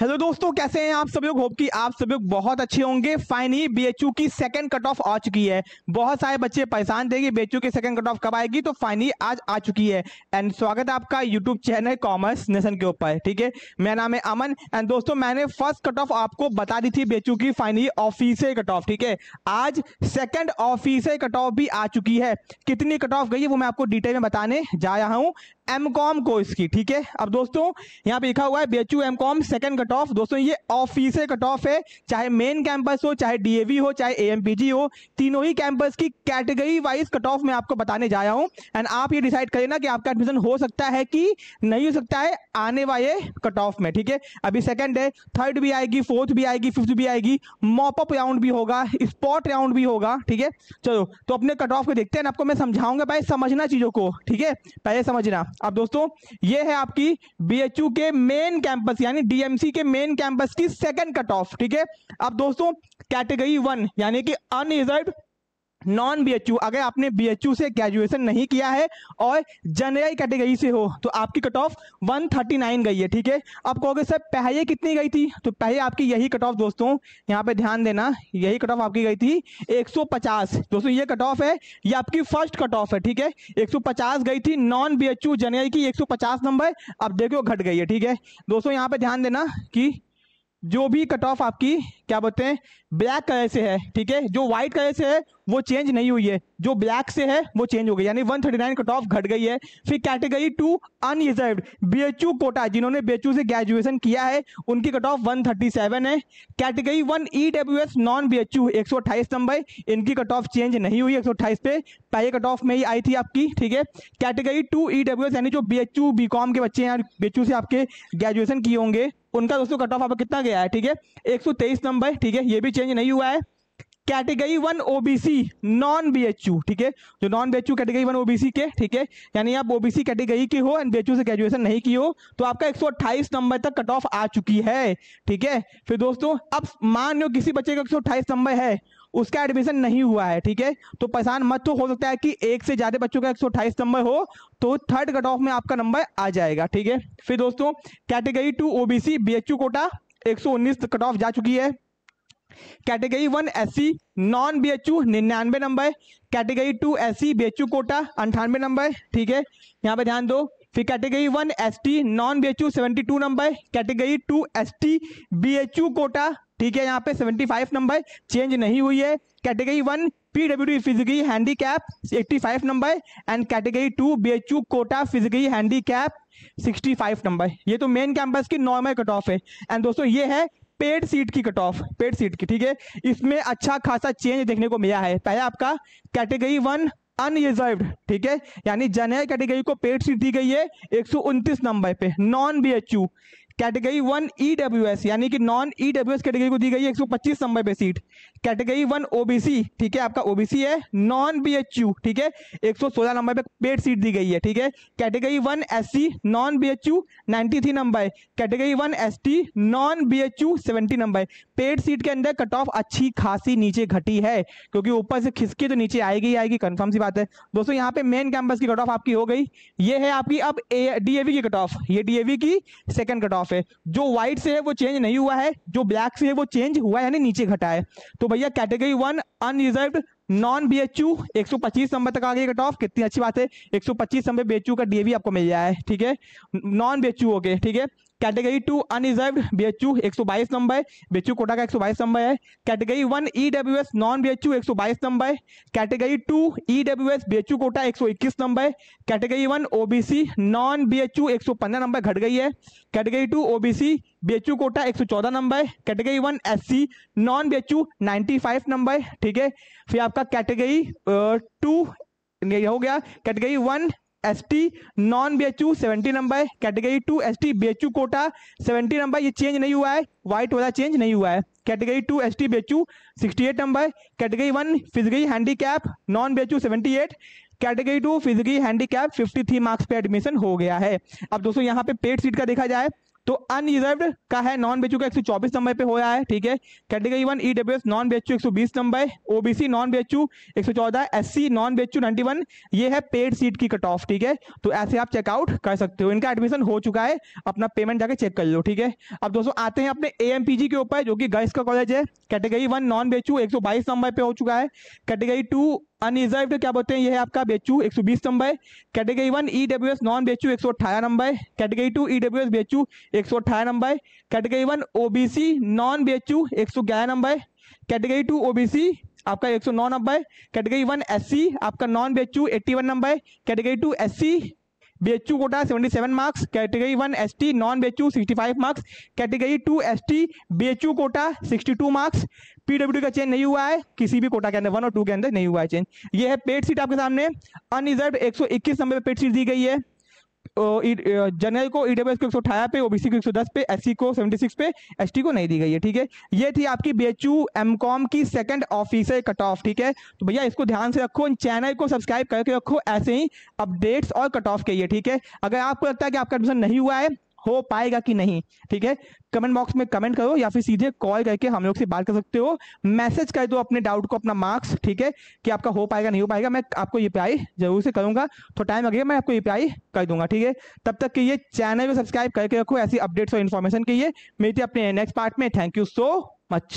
hello दोस्तों कैसे हैं आप सब लोग होप कि आप सब लोग बहुत अच्छे होंगे फाइनली यू की सेकंड कट ऑफ आ चुकी है बहुत सारे बच्चे परेशान थे कि बीएचयू की सेकंड कट ऑफ कब आएगी तो फाइनली आज आ चुकी है एंड स्वागत है आपका यूट्यूब चैनल कॉमर्स नेशन के ऊपर ठीक है मेरा नाम है अमन एंड दोस्तों मैंने फर्स्ट कट ऑफ आपको बता दी थी बीएचयू की फाइनली ऑफिसियल कट ऑफ ठीक है आज सेकेंड ऑफिसियल कट ऑफ भी आ चुकी है कितनी कट ऑफ गई है वो मैं आपको डिटेल में बताने जा रहा हूँ एम कॉम कोर्स की ठीक है अब दोस्तों यहाँ पे लिखा हुआ है B H U M com second cut off दोस्तों ये ऑफिसर कट ऑफ है चाहे मेन कैंपस हो चाहे डीएवी हो चाहे एएमपीजी हो तीनों ही कैंपस की कैटेगरी वाइज कट ऑफ मैं आपको बताने जा रहा हूँ एंड आप ये डिसाइड करें ना कि आपका एडमिशन हो सकता है कि नहीं हो सकता है आने वाले कट ऑफ में ठीक है अभी सेकेंड है थर्ड भी आएगी फोर्थ भी आएगी फिफ्थ भी आएगी मॉपअप राउंड भी होगा स्पॉट राउंड भी होगा ठीक है चलो तो अपने कट ऑफ को देखते हैं आपको मैं समझाऊंगा भाई समझना चीज़ों को ठीक है पहले समझना अब दोस्तों ये है आपकी बीएचयू के मेन कैंपस यानी डीएमसी के मेन कैंपस की सेकंड कट ऑफ ठीक है अब दोस्तों कैटेगरी वन यानी कि अनरिजर्व नॉन बी अगर आपने बी से ग्रेजुएशन नहीं किया है और जनरल कैटेगरी से हो तो आपकी कट ऑफ 139 गई है ठीक है अब कहोगे सर पहले कितनी गई थी तो पहले आपकी यही कट ऑफ दोस्तों यहाँ पे ध्यान देना यही कट ऑफ आपकी गई थी 150 दोस्तों ये कट ऑफ है ये आपकी फर्स्ट कट ऑफ है ठीक है 150 गई थी नॉन बी जनरल की पचास नंबर अब देखो घट गई है ठीक है दोस्तों यहाँ पे ध्यान देना कि जो भी कट ऑफ आपकी क्या बोलते हैं ब्लैक कलर से है ठीक है जो व्हाइट कलर से है वो चेंज नहीं हुई है जो ब्लैक से है वो चेंज हो गई यानी 139 कट ऑफ घट गई है फिर category two unreserved B quota जिन्होंने बी से ग्रेजुएशन किया है उनकी कट ऑफ 137 है category one E W S non B H U एक नंबर इनकी कट ऑफ चेंज नहीं हुई एक पे पहले कट ऑफ में ही आई थी आपकी ठीक है category two E W S यानी जो B H U B com के बच्चे हैं बी से आपके ग्रेजुएशन किए होंगे उनका दोस्तों कट ऑफ आपका कितना गया है ठीक है एक नंबर भाई ठीक है ये भी चेंज नहीं हुआ है category one OBC non BHU ठीक है जो non BHU category one OBC के ठीक है यानी आप ओबीसी कैटेगरी के हो एंड बीएचयू से ग्रेजुएशन नहीं की हो तो आपका 128 नंबर तक कट ऑफ आ चुकी है ठीक है फिर दोस्तों अब मान लो किसी बच्चे का 128 नंबर है उसका एडमिशन नहीं हुआ है ठीक है तो परेशान मत तो हो सकता है कि एक से ज़्यादा बच्चों का एक नंबर हो तो थर्ड कट ऑफ में आपका नंबर आ जाएगा ठीक है फिर दोस्तों category two OBC BHU quota 119 cut off जा चुकी है category one S non B H U निन्यानवे number category two S C B H U quota अंठानवे नंबर ठीक है यहाँ पे ध्यान दो फिर category one S T non B H U seventy two number category two S T B H U quota ठीक है यहाँ पे सेवेंटी फाइव नंबर चेंज नहीं हुई है category one P W D physically handicap eighty five number and category two B H U quota physically handicap sixty five number ये तो main campus की नॉर्मल कट ऑफ है and दोस्तों ये है पेड सीट की cut off paid seat की ठीक है इसमें अच्छा खासा चेंज देखने को मिला है पहले आपका कैटेगरी वन अनरिजर्व ठीक है यानी जनरल कैटेगरी को पेड सीट दी गई है एक नंबर पे non B category one EWS e यानी कि नॉन ईडब्ल्यूएस e कैटेगरी को दी गई है एक सौ पच्चीस नंबर पे सीट कैटेगरी वन ओबीसी ठीक है आपका ओबीसी है नॉन बीएचयू ठीक है एक सौ सोलह नंबर पे पेड सीट दी गई है ठीक है category one C non BHU ninety three number category one T non BHU seventy number paid seat के अंदर कट ऑफ अच्छी खासी नीचे घटी है क्योंकि ऊपर से खिसकी तो नीचे आएगी ही आएगी कन्फर्म सी बात है दोस्तों यहाँ पे मेन कैंपस की कट ऑफ आपकी हो गई ये है आपकी अब डीएवी की कट ऑफ ये डीएवी की सेकंड कट ऑफ ऑफ है जो व्हाइट से है वो चेंज नहीं हुआ है जो ब्लैक से है वो चेंज हुआ है यानी नीचे घटा है तो भैया category one unreserved non B H U एक सौ पच्चीस नंबर तक आ गई कट ऑफ कितनी अच्छी बात है एक सौ पच्चीस नंबर बी एच यू का डीएवी आपको मिल जाए ठीक है नॉन बी एच यू हो गए ठीक है category two unreserved B H U एक सौ बाईस number B H U quota का एक सौ बाईस नंबर है category one E W S non B H U एक सौ बाईस नंबर है category two E W S B H U quota एक सौ इक्कीस नंबर है category one O B C non B H U एक सौ पंद्रह नंबर घट गई है category two O B C B H U quota एक सौ चौदह नंबर है category one S C non B H U ninety five number है ठीक है फिर आपका कैटेगरी टू हो गया category one S T non B H U seventy number category two S T B H U quota seventy number ये change नहीं हुआ है व्हाइट वाला चेंज नहीं हुआ है category two S T B H you sixty eight number category one physically handicap non B H U seventy eight category two physically handicap fifty three marks पे admission हो गया है अब दोस्तों यहाँ पे पेड सीट का देखा जाए तो अनरिजर्व का है नॉन बेचू का एक नंबर पे होया है ठीक है category one EW S non BHU 120 number OBC non बेचू 114 एससी नॉन बेचू 91 ये है पेड सीट की कट ऑफ ठीक है तो ऐसे आप चेकआउट कर सकते हो इनका एडमिशन हो चुका है अपना पेमेंट जाकर चेक कर लो ठीक है अब दोस्तों आते हैं अपने ए के ऊपर जो कि गर्ल्स का कॉलेज है कैटेगरी वन नॉन बेचू एक नंबर पे हो चुका है कैटेगरी टू अनरिजर्व क्या बोलते हैं ये है आपका BHU 120 number category one E e W S non BHU एक number category two E W S BHU एक number category one OBC non BHU एक नंबर कैटेगरी टू ओबीसी आपका 109 नंबर कैटेगरी वन एससी आपका non BHU 81 number category two SC U quota 77 marks category one ST non BHU 65 marks category two ST U quota 62 marks PW का change नहीं हुआ है किसी भी कोटा के अंदर वन और टू के अंदर नहीं हुआ है चेंज ये है पेड सीट आपके सामने अनरिजर्व इक्कीस नंबर पे पेड सीट दी गई है जनरल को ईडब्ल्यूएस e को एक सौ अठारह पे ओबीसी को एक सौ दस पे सी को सेवेंटी सिक्स पे टी को नहीं दी गई है ठीक है ये थी आपकी B H U M com की सेकंड ऑफिसर कट ऑफ ठीक है तो भैया इसको ध्यान से रखो चैनल को सब्सक्राइब करके रखो ऐसे ही अपडेट्स और कट ऑफ के लिए ठीक है अगर आपको लगता है कि आपका एडमिशन नहीं हुआ है हो पाएगा कि नहीं ठीक है कमेंट बॉक्स में कमेंट करो या फिर सीधे कॉल करके हम लोग से बात कर सकते हो मैसेज कर दो अपने डाउट को अपना मार्क्स ठीक है कि आपका हो पाएगा नहीं हो पाएगा मैं आपको रिप्लाई जरूर से करूंगा तो टाइम लगेगा मैं आपको रिप्लाई कर दूंगा ठीक है तब तक के ये चैनल को सब्सक्राइब करके रखो ऐसी अपडेट्स और इन्फॉर्मेशन के लिए मिलती है अपने नेक्स्ट पार्ट में थैंक यू सो मच